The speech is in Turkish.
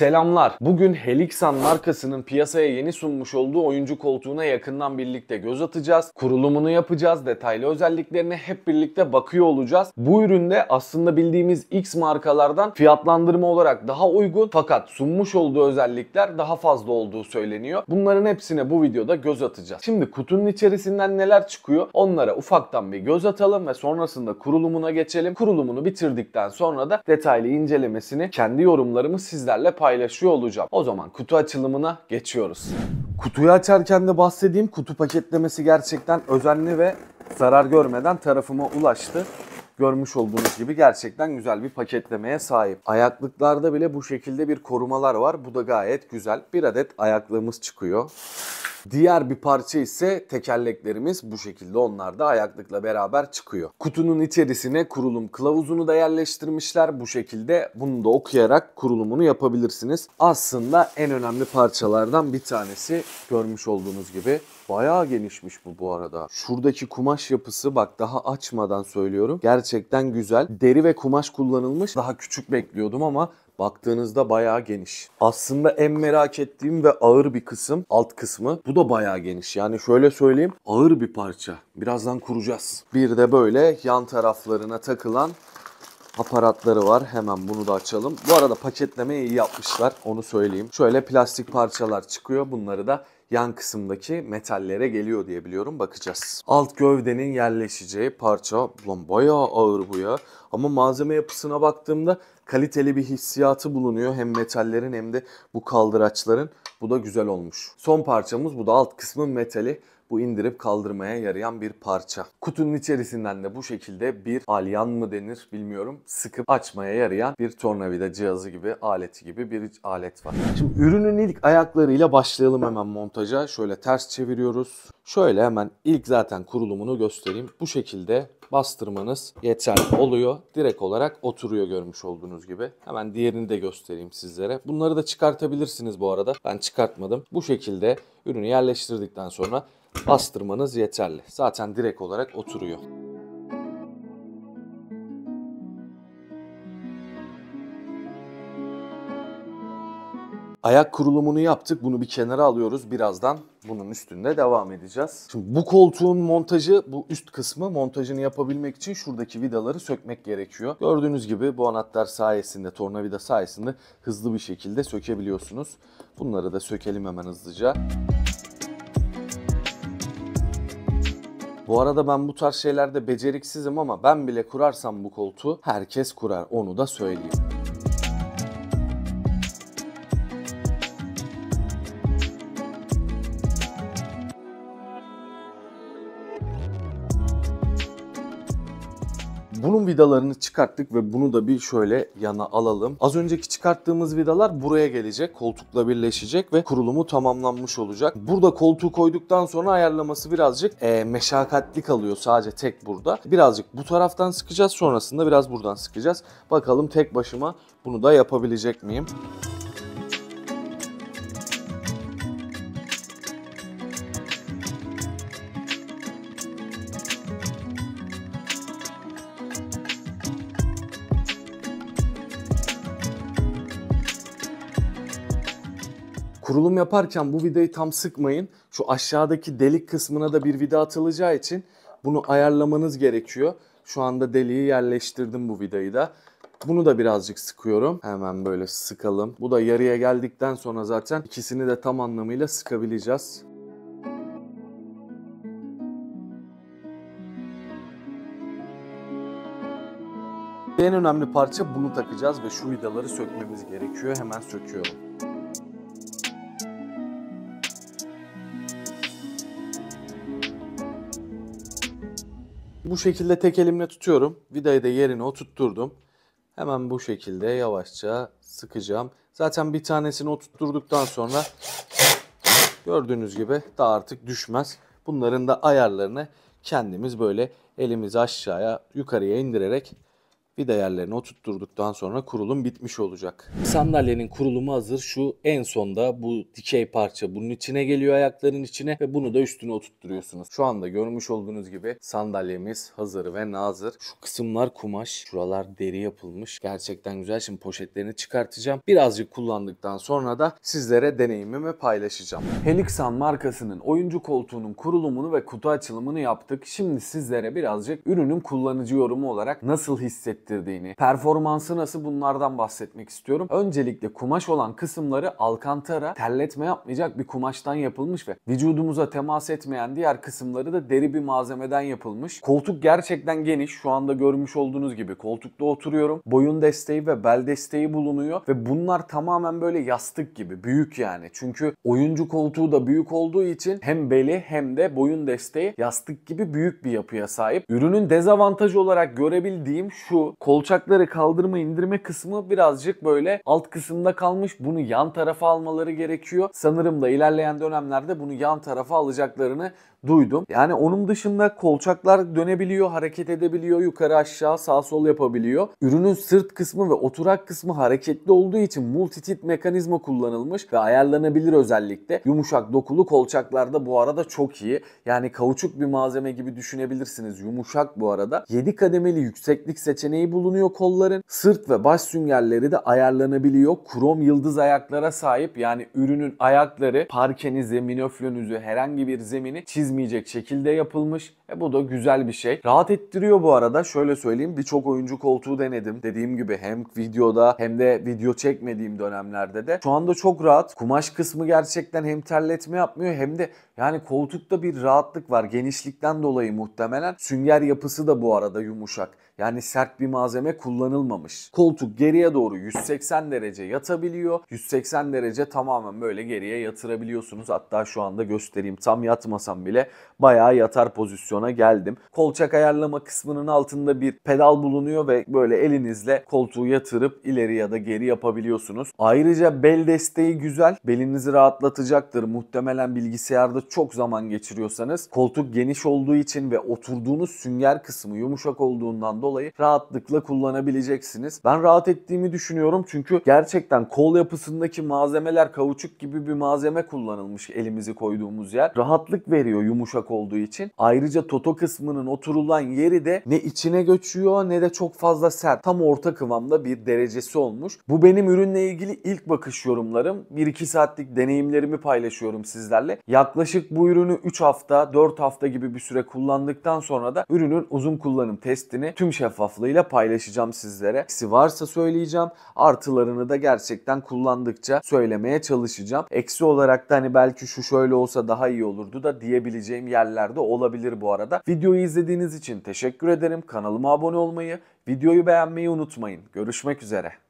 Selamlar. Bugün Helixan markasının piyasaya yeni sunmuş olduğu oyuncu koltuğuna yakından birlikte göz atacağız. Kurulumunu yapacağız. Detaylı özelliklerine hep birlikte bakıyor olacağız. Bu üründe aslında bildiğimiz X markalardan fiyatlandırma olarak daha uygun fakat sunmuş olduğu özellikler daha fazla olduğu söyleniyor. Bunların hepsine bu videoda göz atacağız. Şimdi kutunun içerisinden neler çıkıyor onlara ufaktan bir göz atalım ve sonrasında kurulumuna geçelim. Kurulumunu bitirdikten sonra da detaylı incelemesini kendi yorumlarımı sizlerle paylaşacağım paylaşıyor olacağım. O zaman kutu açılımına geçiyoruz. Kutuyu açarken de bahsedeyim. Kutu paketlemesi gerçekten özenli ve zarar görmeden tarafıma ulaştı. Görmüş olduğunuz gibi gerçekten güzel bir paketlemeye sahip. Ayaklıklarda bile bu şekilde bir korumalar var. Bu da gayet güzel. Bir adet ayaklığımız çıkıyor. Diğer bir parça ise tekerleklerimiz bu şekilde onlar da ayaklıkla beraber çıkıyor. Kutunun içerisine kurulum kılavuzunu da yerleştirmişler. Bu şekilde bunu da okuyarak kurulumunu yapabilirsiniz. Aslında en önemli parçalardan bir tanesi görmüş olduğunuz gibi Bayağı genişmiş bu bu arada. Şuradaki kumaş yapısı bak daha açmadan söylüyorum. Gerçekten güzel. Deri ve kumaş kullanılmış. Daha küçük bekliyordum ama Baktığınızda bayağı geniş. Aslında en merak ettiğim ve ağır bir kısım alt kısmı. Bu da bayağı geniş. Yani şöyle söyleyeyim ağır bir parça. Birazdan kuracağız. Bir de böyle yan taraflarına takılan aparatları var. Hemen bunu da açalım. Bu arada paketlemeyi iyi yapmışlar. Onu söyleyeyim. Şöyle plastik parçalar çıkıyor. Bunları da yan kısımdaki metallere geliyor diye biliyorum. Bakacağız. Alt gövdenin yerleşeceği parça. Ulan bayağı ağır bu ya. Ama malzeme yapısına baktığımda kaliteli bir hissiyatı bulunuyor hem metallerin hem de bu kaldıraçların. Bu da güzel olmuş. Son parçamız bu da alt kısmın metali. Bu indirip kaldırmaya yarayan bir parça. Kutunun içerisinden de bu şekilde bir alyan mı denir bilmiyorum. Sıkıp açmaya yarayan bir tornavida cihazı gibi, aleti gibi bir alet var. Şimdi ürünün ilk ayaklarıyla başlayalım hemen montaja. Şöyle ters çeviriyoruz. Şöyle hemen ilk zaten kurulumunu göstereyim. Bu şekilde bastırmanız yeterli oluyor. Direkt olarak oturuyor görmüş olduğunuz gibi. Hemen diğerini de göstereyim sizlere. Bunları da çıkartabilirsiniz bu arada. Ben çıkartmadım. Bu şekilde ürünü yerleştirdikten sonra bastırmanız yeterli. Zaten direkt olarak oturuyor. Ayak kurulumunu yaptık. Bunu bir kenara alıyoruz birazdan. Bunun üstünde devam edeceğiz. Şimdi bu koltuğun montajı, bu üst kısmı montajını yapabilmek için şuradaki vidaları sökmek gerekiyor. Gördüğünüz gibi bu anahtar sayesinde, tornavida sayesinde hızlı bir şekilde sökebiliyorsunuz. Bunları da sökelim hemen hızlıca. Bu arada ben bu tarz şeylerde beceriksizim ama ben bile kurarsam bu koltuğu herkes kurar onu da söyleyeyim. Bunun vidalarını çıkarttık ve bunu da bir şöyle yana alalım. Az önceki çıkarttığımız vidalar buraya gelecek. Koltukla birleşecek ve kurulumu tamamlanmış olacak. Burada koltuğu koyduktan sonra ayarlaması birazcık e, meşakkatli kalıyor sadece tek burada. Birazcık bu taraftan sıkacağız sonrasında biraz buradan sıkacağız. Bakalım tek başıma bunu da yapabilecek miyim? kurulum yaparken bu vidayı tam sıkmayın. Şu aşağıdaki delik kısmına da bir vida atılacağı için bunu ayarlamanız gerekiyor. Şu anda deliği yerleştirdim bu vidayı da. Bunu da birazcık sıkıyorum. Hemen böyle sıkalım. Bu da yarıya geldikten sonra zaten ikisini de tam anlamıyla sıkabileceğiz. En önemli parça bunu takacağız ve şu vidaları sökmemiz gerekiyor. Hemen söküyorum. Bu şekilde tek elimle tutuyorum. Vidayı da yerine oturtturdum. Hemen bu şekilde yavaşça sıkacağım. Zaten bir tanesini oturtturduktan sonra gördüğünüz gibi da artık düşmez. Bunların da ayarlarını kendimiz böyle elimizi aşağıya yukarıya indirerek bir de oturtturduktan sonra kurulum bitmiş olacak. Sandalyenin kurulumu hazır. Şu en sonda bu dikey parça bunun içine geliyor ayakların içine ve bunu da üstüne oturtturuyorsunuz. Şu anda görmüş olduğunuz gibi sandalyemiz hazır ve nazır. Şu kısımlar kumaş, şuralar deri yapılmış. Gerçekten güzel. Şimdi poşetlerini çıkartacağım. Birazcık kullandıktan sonra da sizlere deneyimimi paylaşacağım. Helixan markasının oyuncu koltuğunun kurulumunu ve kutu açılımını yaptık. Şimdi sizlere birazcık ürünün kullanıcı yorumu olarak nasıl hissettiğini hissettirdiğini, performansı nasıl bunlardan bahsetmek istiyorum. Öncelikle kumaş olan kısımları alkantara terletme yapmayacak bir kumaştan yapılmış ve vücudumuza temas etmeyen diğer kısımları da deri bir malzemeden yapılmış. Koltuk gerçekten geniş. Şu anda görmüş olduğunuz gibi koltukta oturuyorum. Boyun desteği ve bel desteği bulunuyor ve bunlar tamamen böyle yastık gibi büyük yani. Çünkü oyuncu koltuğu da büyük olduğu için hem beli hem de boyun desteği yastık gibi büyük bir yapıya sahip. Ürünün dezavantajı olarak görebildiğim şu kolçakları kaldırma indirme kısmı birazcık böyle alt kısımda kalmış. Bunu yan tarafa almaları gerekiyor. Sanırım da ilerleyen dönemlerde bunu yan tarafa alacaklarını duydum. Yani onun dışında kolçaklar dönebiliyor, hareket edebiliyor, yukarı aşağı sağ sol yapabiliyor. Ürünün sırt kısmı ve oturak kısmı hareketli olduğu için multitit mekanizma kullanılmış ve ayarlanabilir özellikle. Yumuşak dokulu kolçaklarda bu arada çok iyi. Yani kauçuk bir malzeme gibi düşünebilirsiniz. Yumuşak bu arada. 7 kademeli yükseklik seçeneği seçeneği bulunuyor kolların. Sırt ve baş süngerleri de ayarlanabiliyor. Krom yıldız ayaklara sahip yani ürünün ayakları parkenizi, minoflönüzü herhangi bir zemini çizmeyecek şekilde yapılmış. E bu da güzel bir şey. Rahat ettiriyor bu arada. Şöyle söyleyeyim birçok oyuncu koltuğu denedim. Dediğim gibi hem videoda hem de video çekmediğim dönemlerde de. Şu anda çok rahat. Kumaş kısmı gerçekten hem terletme yapmıyor hem de yani koltukta bir rahatlık var. Genişlikten dolayı muhtemelen. Sünger yapısı da bu arada yumuşak. Yani sert bir malzeme kullanılmamış. Koltuk geriye doğru 180 derece yatabiliyor. 180 derece tamamen böyle geriye yatırabiliyorsunuz. Hatta şu anda göstereyim tam yatmasam bile bayağı yatar pozisyona geldim. Kolçak ayarlama kısmının altında bir pedal bulunuyor ve böyle elinizle koltuğu yatırıp ileri ya da geri yapabiliyorsunuz. Ayrıca bel desteği güzel. Belinizi rahatlatacaktır. Muhtemelen bilgisayarda çok zaman geçiriyorsanız koltuk geniş olduğu için ve oturduğunuz sünger kısmı yumuşak olduğundan dolayı rahatlık rahatlıkla kullanabileceksiniz. Ben rahat ettiğimi düşünüyorum çünkü gerçekten kol yapısındaki malzemeler kauçuk gibi bir malzeme kullanılmış elimizi koyduğumuz yer. Rahatlık veriyor yumuşak olduğu için. Ayrıca toto kısmının oturulan yeri de ne içine göçüyor ne de çok fazla sert. Tam orta kıvamda bir derecesi olmuş. Bu benim ürünle ilgili ilk bakış yorumlarım. 1-2 saatlik deneyimlerimi paylaşıyorum sizlerle. Yaklaşık bu ürünü 3 hafta, 4 hafta gibi bir süre kullandıktan sonra da ürünün uzun kullanım testini tüm şeffaflığıyla paylaşacağım sizlere. Eksi varsa söyleyeceğim. Artılarını da gerçekten kullandıkça söylemeye çalışacağım. Eksi olarak da hani belki şu şöyle olsa daha iyi olurdu da diyebileceğim yerlerde olabilir bu arada. Videoyu izlediğiniz için teşekkür ederim. Kanalıma abone olmayı, videoyu beğenmeyi unutmayın. Görüşmek üzere.